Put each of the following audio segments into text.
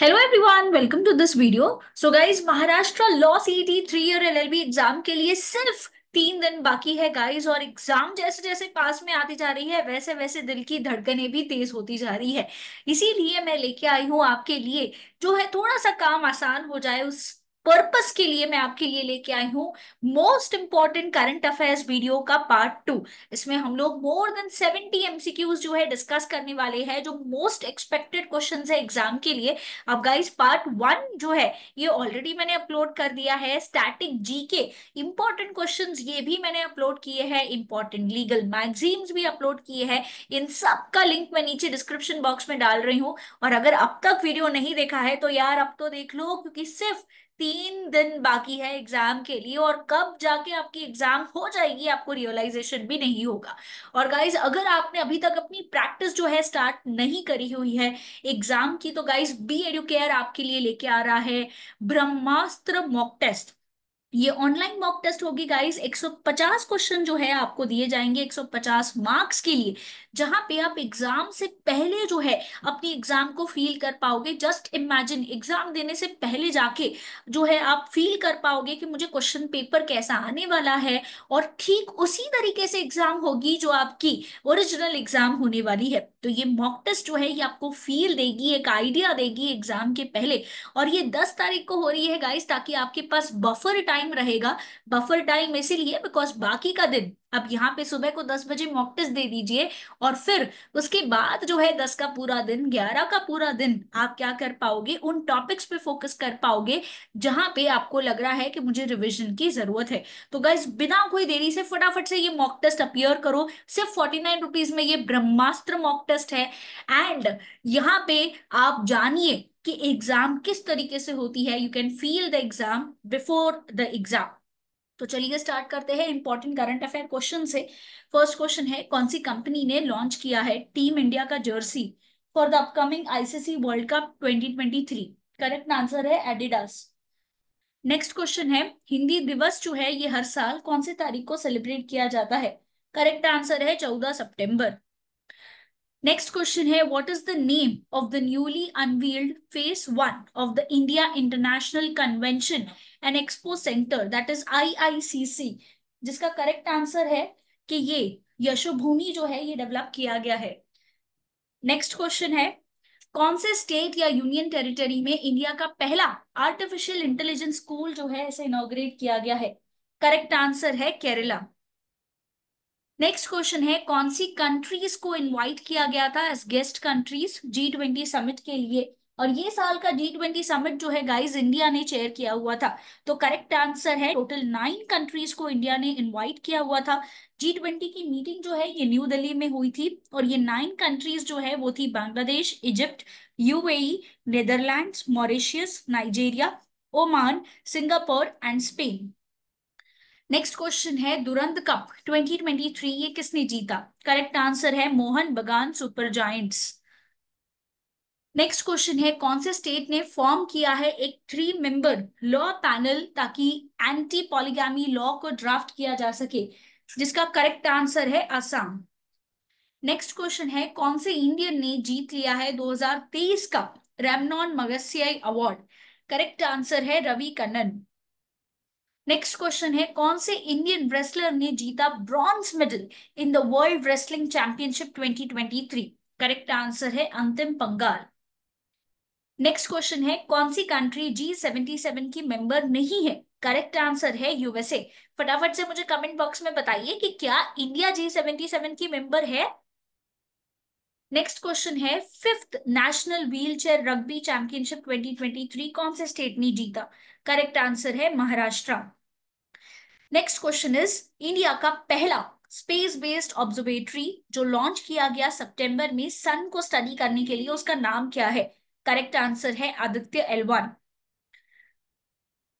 Hello everyone welcome to this video so guys Maharashtra law CET three year LLB exam के लिए सिर्फ तीन दिन बाकी है गाइज और एग्जाम जैसे जैसे पास में आती जा रही है वैसे वैसे दिल की धड़कनें भी तेज होती जा रही है इसीलिए मैं लेके आई हूँ आपके लिए जो है थोड़ा सा काम आसान हो जाए उस पर्पस के लिए मैं आपके लिए लेके आई हूँ most important current affairs video का पार्ट टू इसमें हम लोग मोर देन सेवेंटी एमसीक्यूज जो है डिस्कस करने वाले हैं जो मोस्ट एक्सपेक्टेड क्वेश्चंस है एग्जाम के लिए अब गाइस पार्ट वन जो है ये ऑलरेडी मैंने अपलोड कर दिया है स्टैटिक जी के इंपॉर्टेंट क्वेश्चन ये भी मैंने अपलोड किए हैं इंपॉर्टेंट लीगल मैगजीन्स भी अपलोड किए हैं इन सब का लिंक मैं नीचे डिस्क्रिप्शन बॉक्स में डाल रही हूँ और अगर अब तक वीडियो नहीं देखा है तो यार अब तो देख लो क्योंकि सिर्फ तीन दिन बाकी है एग्जाम के लिए और कब जाके आपकी एग्जाम हो जाएगी आपको रियलाइजेशन भी नहीं होगा और गाइज अगर आपने अभी तक अपनी प्रैक्टिस जो है स्टार्ट नहीं करी हुई है एग्जाम की तो गाइज बी एडुकेयर आपके लिए लेके आ रहा है ब्रह्मास्त्र मॉक टेस्ट ये ऑनलाइन मॉक टेस्ट होगी गाइस 150 क्वेश्चन जो है आपको दिए जाएंगे 150 मार्क्स के लिए जहां पे आप एग्जाम से पहले जो है अपनी एग्जाम को फील कर पाओगे जस्ट इमेजिन एग्जाम देने से पहले जाके जो है आप फील कर पाओगे कि मुझे क्वेश्चन पेपर कैसा आने वाला है और ठीक उसी तरीके से एग्जाम होगी जो आपकी ओरिजिनल एग्जाम होने वाली है तो ये मॉक टेस्ट जो है ये आपको फील देगी एक आइडिया देगी एग्जाम के पहले और ये दस तारीख को हो रही है गाइस ताकि आपके पास बफर टाइम रहेगा बफर टाइम इसीलिए बिकॉज बाकी का दिन अब यहाँ पे सुबह को दस बजे मॉक टेस्ट दे दीजिए और फिर उसके बाद जो है दस का पूरा दिन ग्यारह का पूरा दिन आप क्या कर पाओगे उन टॉपिक्स पे फोकस कर पाओगे जहां पे आपको लग रहा है कि मुझे रिविजन की जरूरत है तो गाइज बिना कोई देरी से फटाफट से ये मॉक टेस्ट अपियर करो सिर्फ फोर्टी नाइन रुपीज में ये ब्रह्मास्त्र मॉक टेस्ट है एंड यहाँ पे आप जानिए कि एग्जाम किस तरीके से होती है you can feel the exam before the exam तो चलिए स्टार्ट करते हैं इंपॉर्टेंट करंट अफेयर क्वेश्चन से फर्स्ट क्वेश्चन है कौन सी कंपनी ने लॉन्च किया है टीम इंडिया का jersey for the upcoming ICC world cup 2023 correct answer है एडिडास नेक्स्ट क्वेश्चन है हिंदी दिवस जो है ये हर साल कौन सी तारीख को सेलिब्रेट किया जाता है करेक्ट आंसर है चौदह सेप्टेम्बर नेक्स्ट क्वेश्चन है what is the name of the newly unveiled phase one of the India International Convention and Expo Centre that is IICC जिसका करेक्ट आंसर है कि ये यशोभूमि जो है ये डेवलप किया गया है नेक्स्ट क्वेश्चन है कौन से स्टेट या यूनियन टेरिटरी में इंडिया का पहला आर्टिफिशियल इंटेलिजेंस स्कूल जो है इसे इनोग्रेट किया गया है करेक्ट आंसर है केरला नेक्स्ट क्वेश्चन है कौन सी कंट्रीज को इनवाइट किया गया था as guest countries G twenty summit के लिए और ये साल का जी ट्वेंटी समिट जो है गाइस इंडिया ने चेयर किया हुआ था तो करेक्ट आंसर है टोटल नाइन कंट्रीज को इंडिया ने इनवाइट किया हुआ था जी ट्वेंटी की मीटिंग जो है ये न्यू दिल्ली में हुई थी और ये नाइन कंट्रीज जो है वो थी Bangladesh Egypt UAE Netherlands Mauritius Nigeria Oman Singapore and Spain next question है दुरंत कप 2023 ये किसने जीता करेक्ट आंसर है मोहन बगान सुपर जॉइंट्स नेक्स्ट क्वेश्चन है कौन से स्टेट ने फॉर्म किया है एक थ्री मेंबर लॉ पैनल ताकि एंटी पॉलीगामी लॉ को ड्राफ्ट किया जा सके जिसका करेक्ट आंसर है असम नेक्स्ट क्वेश्चन है कौन से इंडियन ने जीत लिया है 2023 का Ramon Magsaysay award correct answer है रवि कन्नन नेक्स्ट क्वेश्चन है कौन से इंडियन रेसलर ने जीता bronze medal in the world wrestling championship 2023 correct answer है अंतिम पंगाल नेक्स्ट क्वेश्चन है कौन सी कंट्री जी सेवेंटी सेवन की मेंबर नहीं है करेक्ट आंसर है यूएसए फटाफट से मुझे कमेंट बॉक्स में बताइए कि क्या इंडिया जी सेवेंटी सेवन की मेंबर है नेक्स्ट क्वेश्चन है fifth national wheelchair rugby championship 2023 कौन से स्टेट ने जीता करेक्ट आंसर है Maharashtra next question is India का पहला स्पेस बेस्ड ऑब्जर्वेटरी जो लॉन्च किया गया सितंबर में सन को स्टडी करने के लिए उसका नाम क्या है करेक्ट आंसर है आदित्य एलवान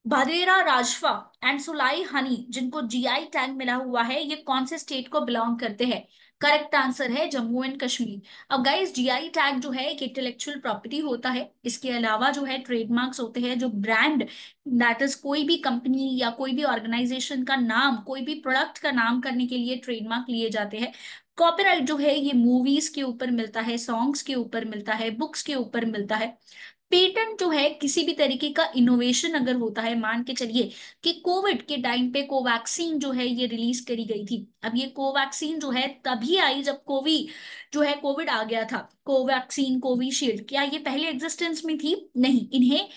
भदेरा राजफा एंड सुलाई हनी जिनको जीआई टैग मिला हुआ है ये कौन से स्टेट को बिलोंग करते हैं करेक्ट आंसर है जम्मू एंड कश्मीर अब गाइस जीआई टैग जो है एक इंटेलेक्चुअल प्रॉपर्टी होता है इसके अलावा जो है ट्रेडमार्क्स होते हैं जो ब्रांड दैट इज कोई भी कंपनी या कोई भी ऑर्गेनाइजेशन का नाम कोई भी प्रोडक्ट का नाम करने के लिए ट्रेडमार्क लिए जाते हैं कॉपीराइट जो है ये मूवीज के ऊपर मिलता है सॉन्ग्स के ऊपर मिलता है बुक्स के ऊपर मिलता है पेटेंट जो तो है किसी भी तरीके का इनोवेशन अगर होता है मान के चलिए कि कोविड के टाइम पे कोवैक्सीन जो है ये रिलीज करी गई थी अब ये कोवैक्सीन जो है तभी आई जब कोविड जो है कोविड आ गया था कोवैक्सीन कोविशील्ड क्या ये पहले एग्जिस्टेंस में थी नहीं इन्हें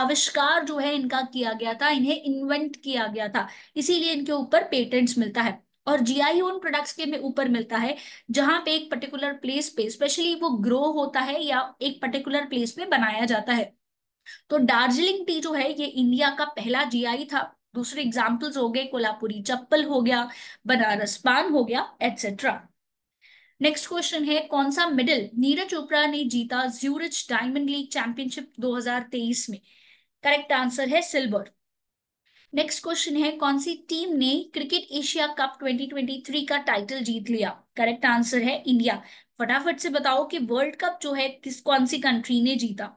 आविष्कार जो है इनका किया गया था इन्हें इन्वेंट किया गया था इसीलिए इनके ऊपर पेटेंट्स मिलता है और आई ओन प्रोडक्ट्स के ऊपर मिलता है जहां पे एक पर्टिकुलर प्लेस पे स्पेशली वो ग्रो होता है या एक पर्टिकुलर प्लेस पे बनाया जाता है तो दार्जिलिंग टी जो है ये इंडिया का पहला जीआई था दूसरे एग्जाम्पल्स हो गए कोलापुरी चप्पल हो गया बनारस पान हो गया एटसेट्रा नेक्स्ट क्वेश्चन है कौन सा मेडल नीरज चोपड़ा ने जीता ज्यूरिच डायमंड लीग चैंपियनशिप 2023 में करेक्ट आंसर है सिल्वर नेक्स्ट क्वेश्चन है कौन सी टीम ने क्रिकेट एशिया कप 2023 का टाइटल जीत लिया करेक्ट आंसर है इंडिया फटाफट से बताओ कि वर्ल्ड कप जो है किस कौन सी कंट्री ने जीता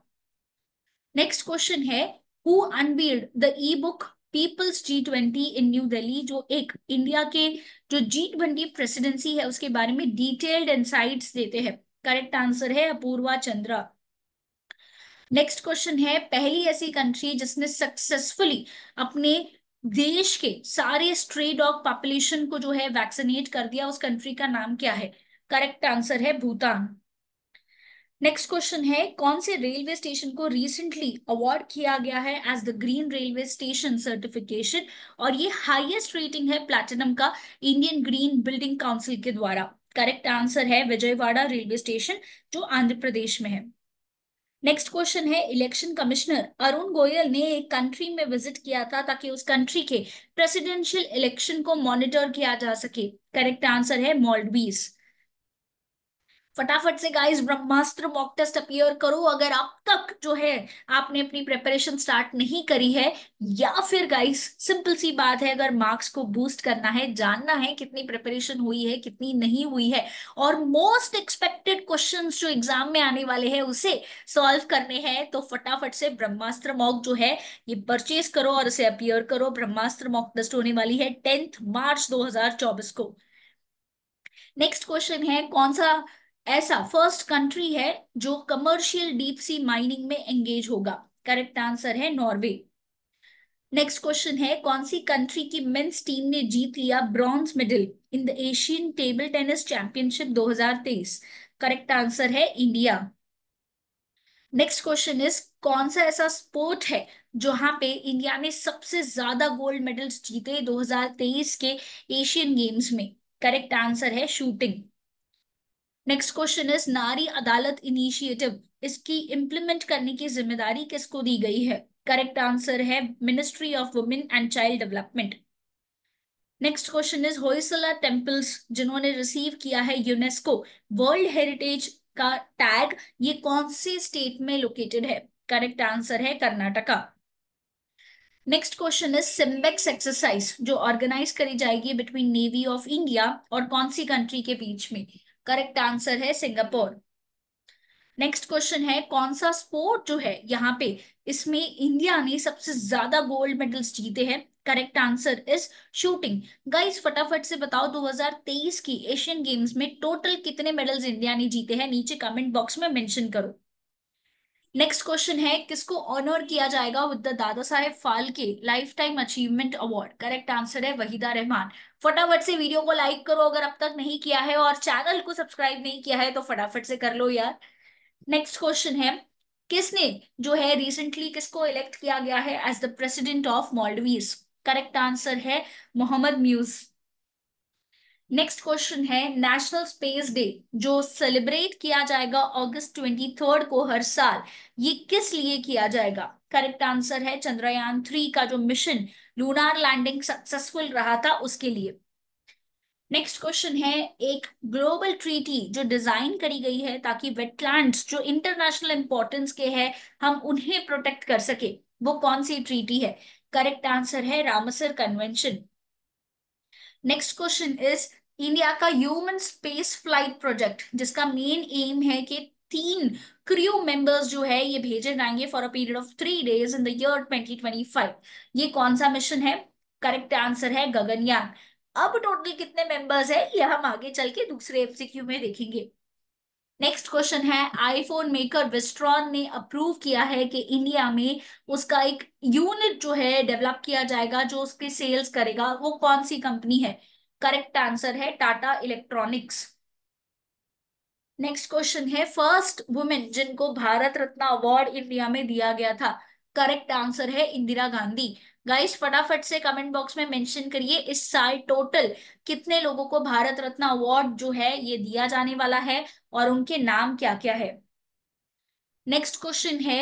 नेक्स्ट क्वेश्चन है who unveiled the e book People's G twenty in New Delhi जो एक इंडिया के जो जी ट्वेंटी प्रेसिडेंसी है उसके बारे में डिटेल्ड इंसाइट देते हैं करेक्ट आंसर है अपूर्वा चंद्रा नेक्स्ट क्वेश्चन है पहली ऐसी कंट्री जिसने सक्सेसफुली अपने देश के सारे स्ट्री डॉग पॉपुलेशन को जो है वैक्सीनेट कर दिया उस कंट्री का नाम क्या है करेक्ट आंसर है भूटान नेक्स्ट क्वेश्चन है कौन से रेलवे स्टेशन को रिसेंटली अवार्ड किया गया है as the green railway station certification और ये हाईएस्ट रेटिंग है प्लैटिनम का इंडियन ग्रीन बिल्डिंग काउंसिल के द्वारा करेक्ट आंसर है विजयवाड़ा रेलवे स्टेशन जो आंध्र प्रदेश में है नेक्स्ट क्वेश्चन है इलेक्शन कमिश्नर अरुण गोयल ने एक कंट्री में विजिट किया था ताकि उस कंट्री के प्रेसिडेंशियल इलेक्शन को मॉनिटर किया जा सके करेक्ट आंसर है मॉल्डवीज फटाफट से guys Brahmastra mock test appear करो अगर अब तक जो है आपने अपनी प्रिपरेशन स्टार्ट नहीं करी है या फिर गाइस सिंपल सी बात है अगर मार्क्स को बूस्ट करना है जानना है कितनी प्रिपरेशन हुई है कितनी नहीं हुई है और मोस्ट एक्सपेक्टेड क्वेश्चन जो एग्जाम में आने वाले हैं उसे सॉल्व करने हैं तो फटाफट से ब्रह्मास्त्र मॉक जो है ये परचेज करो और इसे अपियर करो ब्रह्मास्त्र मॉक टेस्ट होने वाली है टेंथ मार्च दो को नेक्स्ट क्वेश्चन है कौन सा ऐसा फर्स्ट कंट्री है जो कमर्शियल डीप सी माइनिंग में एंगेज होगा करेक्ट आंसर है नॉर्वे नेक्स्ट क्वेश्चन है कौन सी कंट्री की मेंस टीम ने जीत लिया bronze medal in the Asian table tennis championship 2023 correct answer है इंडिया नेक्स्ट क्वेश्चन इज कौन सा ऐसा स्पोर्ट है जहां पे इंडिया ने सबसे ज्यादा गोल्ड मेडल्स जीते 2023 के एशियन गेम्स में करेक्ट आंसर है shooting next question is Nari Adalat initiative इसकी इम्प्लीमेंट करने की जिम्मेदारी किसको दी गई है करेक्ट आंसर है ministry of women and child development next question is Hoysala temples जिन्होंने रिसीव किया है यूनेस्को वर्ल्ड हेरिटेज का टैग ये कौन से स्टेट में लोकेटेड है करेक्ट आंसर है Karnataka next question is SIMBEX exercise जो ऑर्गेनाइज करी जाएगी बिटवीन नेवी ऑफ इंडिया और कौन सी कंट्री के बीच में करेक्ट आंसर है सिंगापुर नेक्स्ट क्वेश्चन है कौन सा स्पोर्ट जो है यहाँ पे इसमें इंडिया ने सबसे ज्यादा गोल्ड मेडल्स जीते हैं correct answer is shooting guys फटाफट से बताओ 2023 की एशियन गेम्स में टोटल कितने मेडल्स इंडिया ने जीते हैं नीचे कमेंट बॉक्स में मेंशन करो नेक्स्ट क्वेश्चन है किसको ऑनर किया जाएगा with the Dada Saheb Phalke lifetime achievement award correct answer है वहीदा रहमान फटाफट से वीडियो को लाइक करो अगर अब तक नहीं किया है और चैनल को सब्सक्राइब नहीं किया है तो फटाफट से कर लो यार नेक्स्ट क्वेश्चन है किसने जो है रिसेंटली किसको इलेक्ट किया गया है as the president of Maldives correct answer है मोहम्मद म्यूज नेक्स्ट क्वेश्चन है नेशनल स्पेस डे जो सेलिब्रेट किया जाएगा अगस्त ट्वेंटी थर्ड को हर साल ये किस लिए किया जाएगा करेक्ट आंसर है चंद्रयान थ्री का जो मिशन लूनार लैंडिंग सक्सेसफुल रहा था उसके लिए नेक्स्ट क्वेश्चन है एक ग्लोबल ट्रीटी जो डिजाइन करी गई है ताकि वेटलैंड जो इंटरनेशनल इंपॉर्टेंस के है हम उन्हें प्रोटेक्ट कर सके वो कौन सी ट्रीटी है करेक्ट आंसर है Ramsar convention next question is India का ह्यूमन स्पेस फ्लाइट प्रोजेक्ट जिसका मेन एम है कि तीन क्रू मेंबर्स जो है ये भेजे जाएंगे for a period of three days in the year 2025 ये कौन सा मिशन है करेक्ट आंसर है गगनयान अब टोटल कितने मेंबर्स है ये हम आगे चल के दूसरे एफसीक्यू में देखेंगे नेक्स्ट क्वेश्चन है आईफोन मेकर विस्ट्रॉन ने अप्रूव किया है कि इंडिया में उसका एक यूनिट जो है डेवलप किया जाएगा जो उसके सेल्स करेगा वो कौन सी कंपनी है करेक्ट आंसर है टाटा इलेक्ट्रॉनिक्स नेक्स्ट क्वेश्चन है फर्स्ट वुमेन जिनको भारत रत्न अवार्ड इंडिया में दिया गया था करेक्ट आंसर है इंदिरा गांधी गाइस फटाफट से कमेंट बॉक्स में मेंशन करिए इस साल टोटल कितने लोगों को भारत रत्न अवार्ड जो है ये दिया जाने वाला है और उनके नाम क्या क्या है नेक्स्ट क्वेश्चन है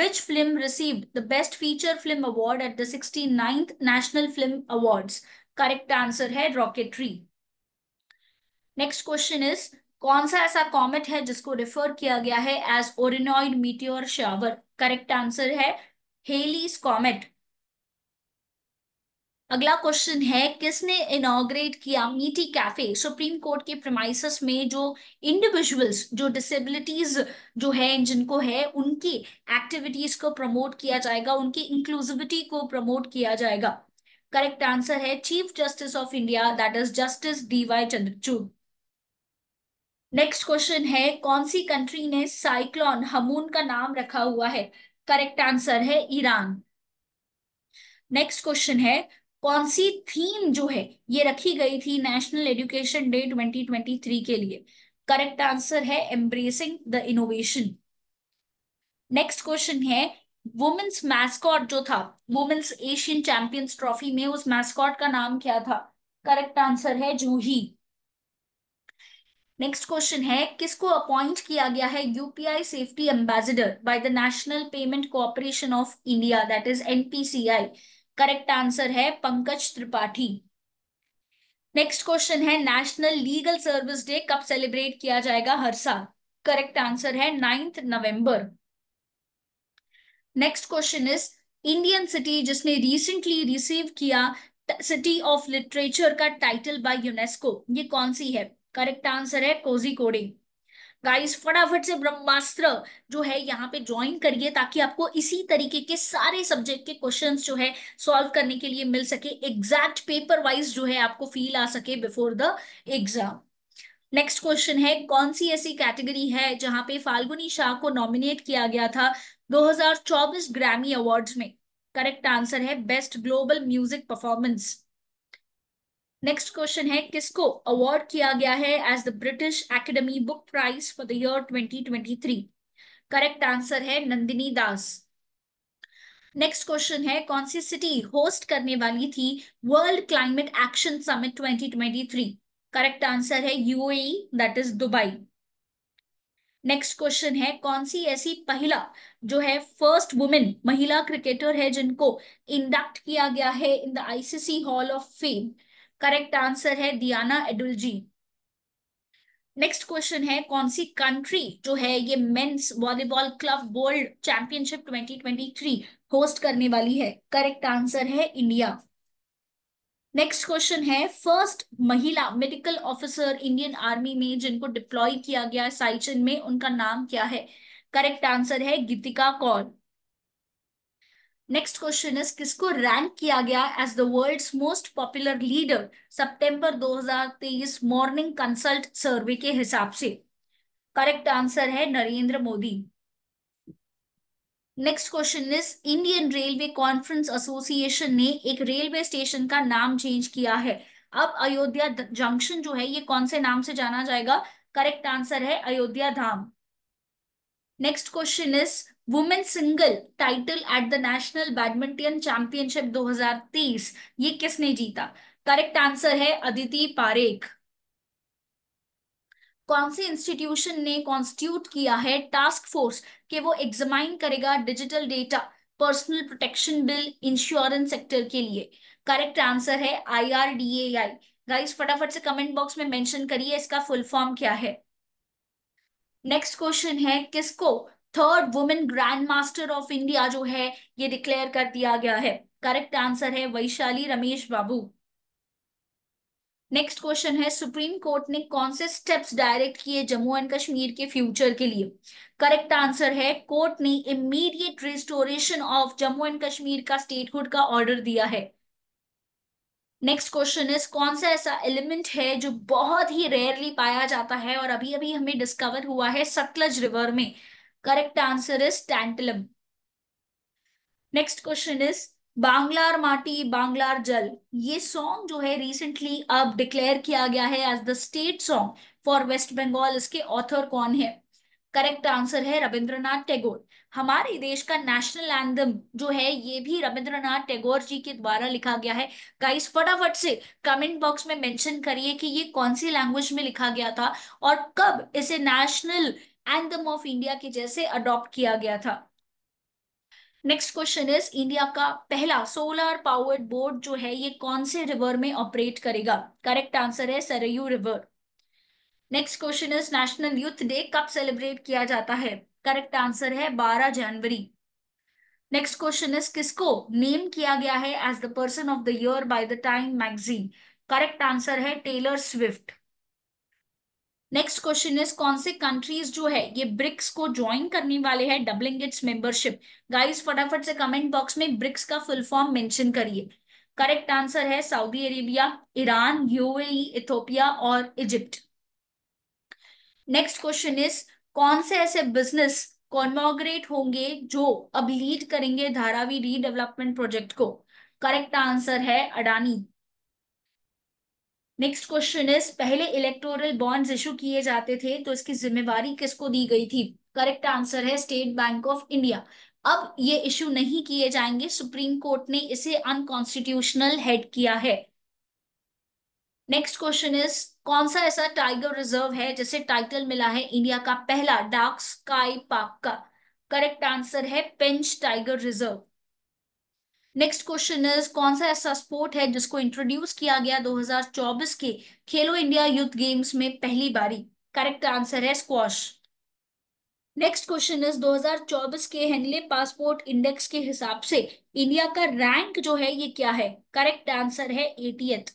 which film receive the best feature film award at sixty ninth national film award correct answer है रॉकेट्री नेक्स्ट क्वेश्चन इज कौन सा ऐसा कॉमेट है जिसको रेफर किया गया है as Orionid meteor shower correct answer है हेलीज कॉमेट अगला क्वेश्चन है किसने इनोग्रेट किया मीटी कैफे सुप्रीम कोर्ट के प्रमाइस में जो इंडिविजुअल्स जो डिसेबिलिटीज जो है जिनको है उनकी एक्टिविटीज को प्रमोट किया जाएगा उनकी इंक्लूसिविटी को प्रमोट किया जाएगा करेक्ट आंसर है chief justice of India that is justice D Y Chandrachud next question है कौन सी कंट्री ने साइक्लोन हमून का नाम रखा हुआ है करेक्ट आंसर है ईरान नेक्स्ट क्वेश्चन है कौन सी थीम जो है ये रखी गई थी नेशनल एजुकेशन डे 2023 के लिए करेक्ट आंसर है embracing the innovation next question है वुमेन्स मैस्कॉट जो था वुमेन्स एशियन चैंपियंस ट्रॉफी में उस मैस्कॉट का नाम क्या था करेक्ट आंसर है जूही नेक्स्ट क्वेश्चन है किसको अपॉइंट किया गया है UPI safety ambassador by the national payment corporation of India that is NPCI correct answer है पंकज त्रिपाठी नेक्स्ट क्वेश्चन है नेशनल लीगल सर्विस डे कब सेलिब्रेट किया जाएगा हर साल करेक्ट आंसर है ninth November next question is Indian city जिसने recently receive किया सिटी ऑफ लिटरेचर का टाइटल बाय यूनेस्को ये कौन सी है करेक्ट आंसर है कोजी कोडिंग गाइस फटाफट से ब्रह्मास्त्र जो है यहाँ पे ज्वाइन करिए ताकि आपको इसी तरीके के सारे सब्जेक्ट के क्वेश्चंस जो है सॉल्व करने के लिए मिल सके एग्जैक्ट पेपर वाइज जो है आपको फील आ सके before the exam next question है कौन सी ऐसी कैटेगरी है जहां पे फाल्गुनी शाह को नॉमिनेट किया गया था 2024 ग्रैमी अवार्ड्स में करेक्ट आंसर है best global music performance next question है किसको अवार्ड किया गया है as the British academy book prize for the year 2023 correct answer है नंदिनी दास नेक्स्ट क्वेश्चन है कौन सी सिटी होस्ट करने वाली थी world climate action summit 2023 correct answer है UAE that is Dubai next question है कौन सी ऐसी पहला जो है फर्स्ट वुमेन महिला क्रिकेटर है जिनको इंडक्ट किया गया है in the ICC hall of fame correct answer है दियाना एडुलजी नेक्स्ट क्वेश्चन है कौन सी कंट्री जो है ये men's volleyball club world championship 2023 host करने वाली है करेक्ट आंसर है इंडिया नेक्स्ट क्वेश्चन है फर्स्ट महिला मेडिकल ऑफिसर इंडियन आर्मी में जिनको डिप्लॉय किया गया साइचन में उनका नाम क्या है करेक्ट आंसर है Geetika Kaur next question is किसको रैंक किया गया as the world's most popular leader सितंबर 2023 मॉर्निंग कंसल्ट सर्वे के हिसाब से करेक्ट आंसर है Narendra Modi next question is Indian railway conference association ने एक रेलवे स्टेशन का नाम चेंज किया है अब अयोध्या जंक्शन जो है ये कौन से नाम से जाना जाएगा करेक्ट आंसर है Ayodhya Dham next question is women single title at the national badminton championship 2023 ये किसने जीता करेक्ट आंसर है अदिति पारेख कौन से इंस्टीट्यूशन ने कॉन्स्टिट्यूट किया है टास्क फोर्स के वो एग्जामाइन करेगा digital data personal protection bill insurance sector के लिए करेक्ट आंसर है आईआरडीएआई गाइस फटाफट से कमेंट बॉक्स में मेंशन करिए इसका फुल फॉर्म क्या है नेक्स्ट क्वेश्चन है किसको third women grand master of India जो है ये डिक्लेयर कर दिया गया है करेक्ट आंसर है वैशाली रमेश बाबू नेक्स्ट क्वेश्चन है सुप्रीम कोर्ट ने कौन से स्टेप्स डायरेक्ट किए जम्मू एंड कश्मीर के फ्यूचर के लिए करेक्ट आंसर है कोर्ट ने immediate restoration of Jammu and Kashmir का स्टेटहुड का ऑर्डर दिया है नेक्स्ट क्वेश्चन इज कौन सा ऐसा एलिमेंट है जो बहुत ही रेयरली पाया जाता है और अभी अभी हमें डिस्कवर हुआ है सतलज रिवर में Correct answer is tantalum. next question is banglar mati banglar jal ye song jo hai recently ab declare kiya gaya hai as the state song for west bengal iske author kon hai correct answer है रविंद्रनाथ टैगोर हमारे देश का national anthem जो है ये भी रविंद्रनाथ टैगोर जी के द्वारा लिखा गया है गाइस फटाफट से कमेंट बॉक्स में मेंशन करिए कि ये कौन सी लैंग्वेज में लिखा गया था और कब इसे नेशनल एंथम ऑफ इंडिया के जैसे अडॉप्ट किया गया था नेक्स्ट क्वेश्चन इज इंडिया का पहला सोलर पावर्ड बोट जो है ये कौन से रिवर में ऑपरेट करेगा करेक्ट आंसर है Saryu river next question is national youth day कब सेलिब्रेट किया जाता है करेक्ट आंसर है 12 जनवरी नेक्स्ट क्वेश्चन इज किसको नेम किया गया है as the person of the year by the Time magazine correct answer है Taylor Swift next question is कौन से कंट्रीज जो है ये ब्रिक्स को ज्वाइन करने वाले हैं डबलिंग इट्स मेंबरशिप गाइस फटाफट से कमेंट बॉक्स में ब्रिक्स का फुल फॉर्म मेंशन करिए करेक्ट आंसर है Saudi Arabia Iran UAE Ethiopia और इजिप्ट नेक्स्ट क्वेश्चन इज कौन से ऐसे बिजनेस कॉन्मोग्रेट होंगे जो अब लीड करेंगे धारावी रीडेवलपमेंट प्रोजेक्ट को करेक्ट आंसर है अडानी नेक्स्ट क्वेश्चन इज पहले इलेक्टोरल बॉन्ड्स इशू किए जाते थे तो इसकी जिम्मेवारी किसको दी गई थी करेक्ट आंसर है स्टेट बैंक ऑफ इंडिया अब ये इशू नहीं किए जाएंगे सुप्रीम कोर्ट ने इसे अनकॉन्स्टिट्यूशनल हेड किया है नेक्स्ट क्वेश्चन इज कौन सा ऐसा टाइगर रिजर्व है जिसे टाइटल मिला है इंडिया का पहला डार्क स्काई पार्क का करेक्ट आंसर है Pench tiger reserve next question is कौन सा ऐसा स्पोर्ट है जिसको इंट्रोड्यूस किया गया 2024 के खेलो इंडिया यूथ गेम्स में पहली बारी करेक्ट आंसर है स्क्वाश नेक्स्ट क्वेश्चन इज 2024 के हेनले पासपोर्ट इंडेक्स के हिसाब से इंडिया का रैंक जो है ये क्या है करेक्ट आंसर है एटीएथ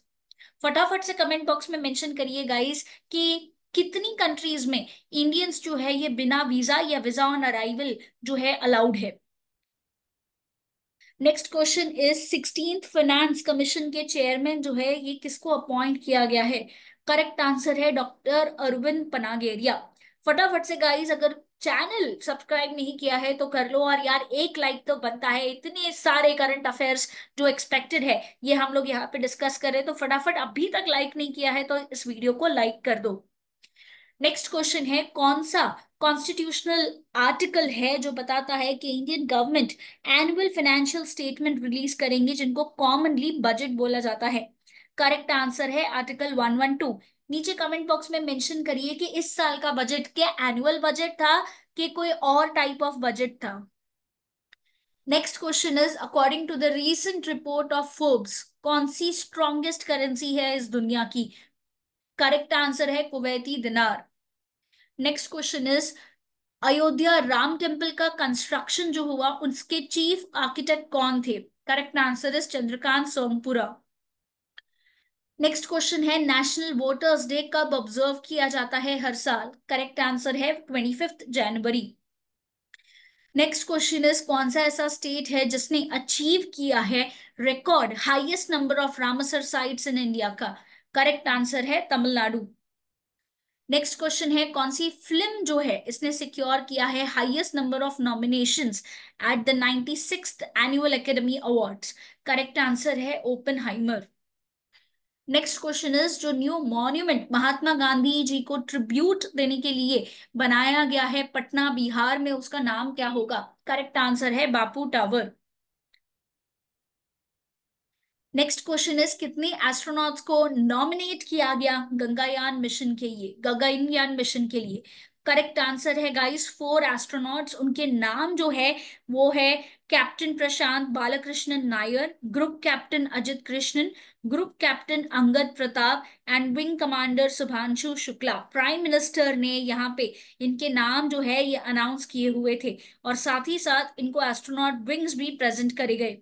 फटाफट से कमेंट बॉक्स में मेंशन करिए गाइस कि कितनी कंट्रीज में इंडियंस जो है ये बिना वीजा या वीजा ऑन अराइवल जो है अलाउड है next question is sixteen finance commission के चेयरमैन जो है ये किसको अपॉइंट किया गया है करेक्ट आंसर है डॉक्टर अरविंद पनागेरिया फटाफट से गाइस अगर चैनल सब्सक्राइब नहीं किया है तो कर लो और यार एक लाइक तो बनता है इतने सारे करंट अफेयर्स जो एक्सपेक्टेड है ये हम लोग यहाँ पे डिस्कस हैं तो फटाफट अभी तक लाइक नहीं किया है तो इस वीडियो को लाइक कर दो नेक्स्ट क्वेश्चन है कौन सा कॉन्स्टिट्यूशनल आर्टिकल है जो बताता है कि Indian government annual financial statement release करेंगे जिनको कॉमनली बजट बोला जाता है करेक्ट आंसर है आर्टिकल 112 नीचे कमेंट बॉक्स में मेंशन करिए कि इस साल का बजट क्या एनुअल बजट था कि कोई और टाइप ऑफ बजट था next question is according to the recent report of Forbes कौन सी स्ट्रॉन्गेस्ट करेंसी है इस दुनिया की करेक्ट आंसर है Kuwaiti dinar next question is Ayodhya Ram temple का कंस्ट्रक्शन जो हुआ उसके चीफ आर्किटेक्ट कौन थे correct answer is Chandrakant Sompura next question है नेशनल वोटर्स डे कब ऑब्जर्व किया जाता है हर साल करेक्ट आंसर है twenty fifth January next question is कौन सा ऐसा स्टेट है जिसने अचीव किया है record highest number of Ramsar sites in India का करेक्ट आंसर है तमिलनाडु नेक्स्ट क्वेश्चन है कौन सी फिल्म जो है इसने सिक्योर किया है highest number of nomination at the ninety six annual academy award correct answer है Oppenheimer next question is जो न्यू मॉन्यूमेंट महात्मा गांधी जी को ट्रिब्यूट देने के लिए बनाया गया है पटना बिहार में उसका नाम क्या होगा करेक्ट आंसर है Bapu tower next question is कितने एस्ट्रोनॉट्स को नॉमिनेट किया गया गंगायान मिशन के लिए गगनयान मिशन के लिए करेक्ट आंसर है गाइस फोर एस्ट्रोनॉट्स उनके नाम जो है वो है captain Prashanth Balakrishnan Nair group captain Ajit Krishnan group captain Angad Pratap and wing commander Shubhanshu Shukla prime minister ने यहाँ पे इनके नाम जो है ये अनाउंस किए हुए थे और साथ ही साथ इनको एस्ट्रोनॉट विंग्स भी प्रेजेंट करे गए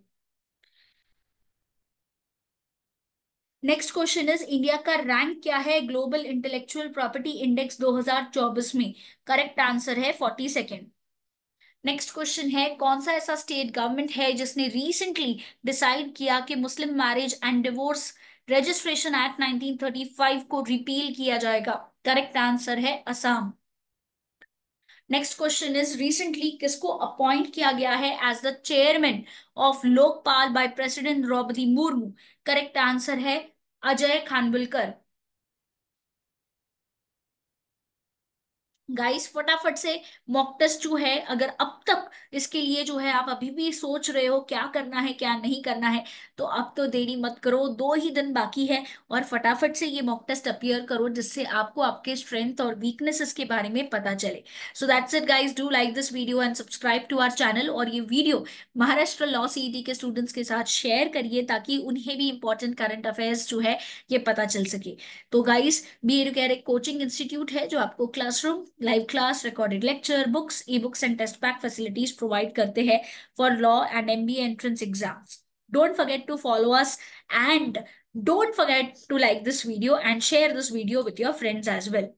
नेक्स्ट क्वेश्चन इज इंडिया का रैंक क्या है ग्लोबल इंटेलेक्चुअल प्रॉपर्टी इंडेक्स 2024 में करेक्ट आंसर है फोर्टी सेकेंड नेक्स्ट क्वेश्चन है कौन सा ऐसा स्टेट गवर्नमेंट है जिसने रिसेंटली डिसाइड किया कि Muslim marriage and divorce registration act 1935 को रिपील किया जाएगा करेक्ट आंसर है Assam next question is recently किसको अपॉइंट किया गया है as the chairman of Lokpal by president Droupadi Murmu correct answer है अजय खानविलकर गाइस फटाफट से मॉक टेस्ट जो है अगर अब तक इसके लिए जो है आप अभी भी सोच रहे हो क्या करना है क्या नहीं करना है तो अब तो देरी मत करो दो ही दिन बाकी है और फटाफट से ये मॉक टेस्ट अपियर करो जिससे आपको आपके स्ट्रेंथ और वीकनेसेस के बारे में पता चले so that's it guys do like this video and subscribe to our channel और ये video Maharashtra law C e के स्टूडेंट्स के साथ शेयर करिए ताकि उन्हें भी इंपॉर्टेंट करंट अफेयर्स जो है ये पता चल सके तो गाइज बी एर एक कोचिंग इंस्टीट्यूट है जो आपको classroom live class recorded lecture books e books and test pack facilities provide करते हैं for law and M B entrance exams don't forget to follow us and don't forget to like this video and share this video with your friends as well.